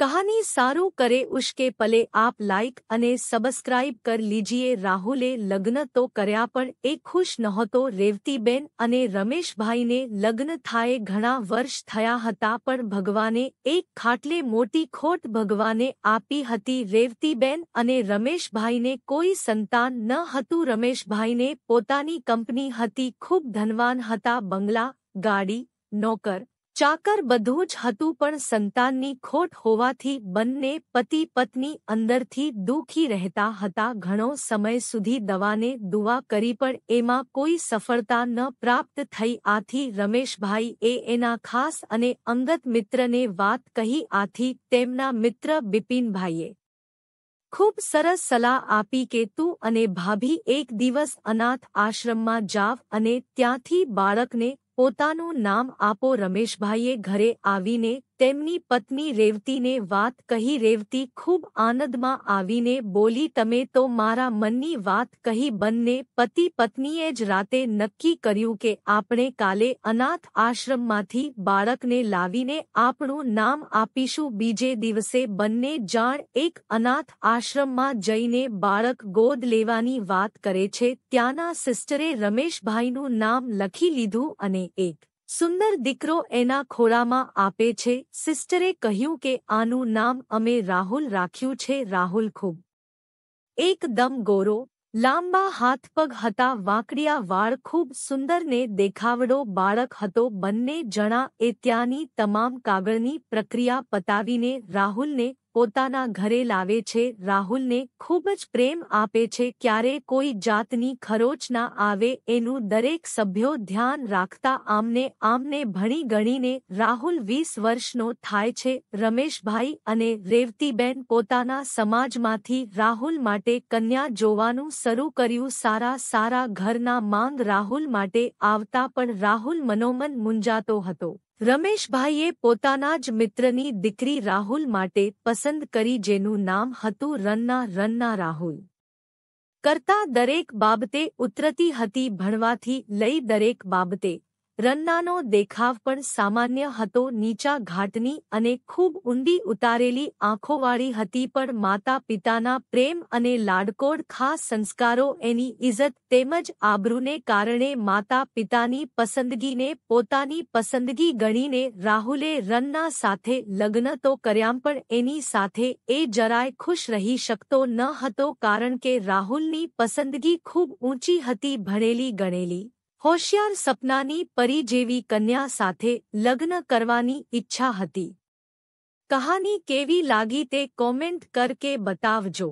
કહાની સારું કરે ઉશ્કે પલે આપ લાઇક અને સબસ્ક્રાઇબ કર લીજીએ રાહુલે લગ્ન તો કર્યા પણ એ ખુશ નહોતો રેવતીબેન અને રમેશભાઈને લગ્ન થાય ઘણા વર્ષ થયા હતા પણ ભગવાને એક ખાટલે મોટી ખોટ ભગવાને આપી હતી રેવતીબેન અને રમેશભાઈને કોઈ સંતાન ન હતું રમેશભાઈને પોતાની કંપની હતી ખૂબ ધનવાન હતા બંગલા ગાડી નોકર చాకర్ బదుచు છતુ પણ સંતાન ની ખોટ હોવા થી બન્ને પતિ પત્ની અંદર થી દુખી રહેતા હતા ઘણો સમય સુધી દવા ને દુઆ કરી પણ એમાં કોઈ સફળતા ન પ્રાપ્ત થઈ આથી રમેશભાઈ એ એના ખાસ અને અંગત મિત્ર ને વાત કહી આથી તેમના મિત્ર વિપીન ભાઈએ ખૂબ સરસ સલાહ આપી કે તું અને ભાભી એક દિવસ અનાથ આશ્રમ માં જાવ અને ત્યાં થી બાળક ને પોતાનું નામ આપો રમેશભાઈએ ઘરે આવીને તેમની પત્ની રેવતીને વાત કહી રેવતી ખૂબ આનંદમાં આવીને બોલી તમે તો મારા મનની વાત કહી બંને પતિ પત્નીએ જ રાતે નક્કી કર્યું કે આપણે કાલે અનાથ આશ્રમમાંથી બાળકને લાવીને આપણું નામ આપીશું બીજે દિવસે બંને જાણ એક અનાથ આશ્રમમાં જઈને બાળક ગોદ લેવાની વાત કરે છે ત્યાંના સિસ્ટરે રમેશભાઈનું નામ લખી લીધું અને એક સુંદર દીકરો એના ખોળામાં આપે છે સિસ્ટરે કહ્યું કે આનું નામ અમે રાહુલ રાખ્યું છે રાહુલ ખૂબ એકદમ ગોરો લાંબા હાથપગ હતા વાંકડિયા વાળ ખૂબ સુંદરને દેખાવડો બાળક હતો બંને જણા એ ત્યાંની તમામ કાગળની પ્રક્રિયા પતાવીને રાહુલને પોતાના ઘરે લાવે છે રાહુલને ખૂબ જ પ્રેમ આપે છે ક્યારે કોઈ જાતની ખરોચ ના આવે એનું દરેક સભ્યો ધ્યાન રાખતા આમને આમને ભણી ગણીને રાહુલ વીસ વર્ષનો થાય છે રમેશભાઈ અને રેવતીબેન પોતાના સમાજમાંથી રાહુલ માટે કન્યા જોવાનું શરૂ કર્યું સારા સારા ઘરના માંગ રાહુલ માટે આવતા પણ રાહુલ મનોમન મુંજાતો હતો રમેશભાઈએ પોતાના જ મિત્રની દીકરી રાહુલ માટે પસંદ કરી જેનું નામ હતું રન્ના રન્ના રાહુલ કરતા દરેક બાબતે ઉતરતી હતી ભણવાથી લઈ દરેક બાબતે રન્નાનો દેખાવ પણ સામાન્ય હતો નીચા ઘાટની અને ખૂબ ઊંડી ઉતારેલી આંખોવાળી હતી પણ માતા પિતાના પ્રેમ અને લાડકોડ ખાસ સંસ્કારો એની ઇજ્જત તેમજ આબરૂને કારણે માતા પિતાની પસંદગીને પોતાની પસંદગી ગણીને રાહુલે રન્ના સાથે લગ્ન તો કર્યામ પણ એની સાથે એ જરાય ખુશ રહી શકતો ન હતો કારણ કે રાહુલની પસંદગી ખૂબ ઊંચી હતી ભણેલી ગણેલી હોશિયાર સપનાની પરી જેવી કન્યા સાથે લગ્ન કરવાની ઈચ્છા હતી કહાની કેવી લાગી તે કોમેન્ટ કરકે બતાવજો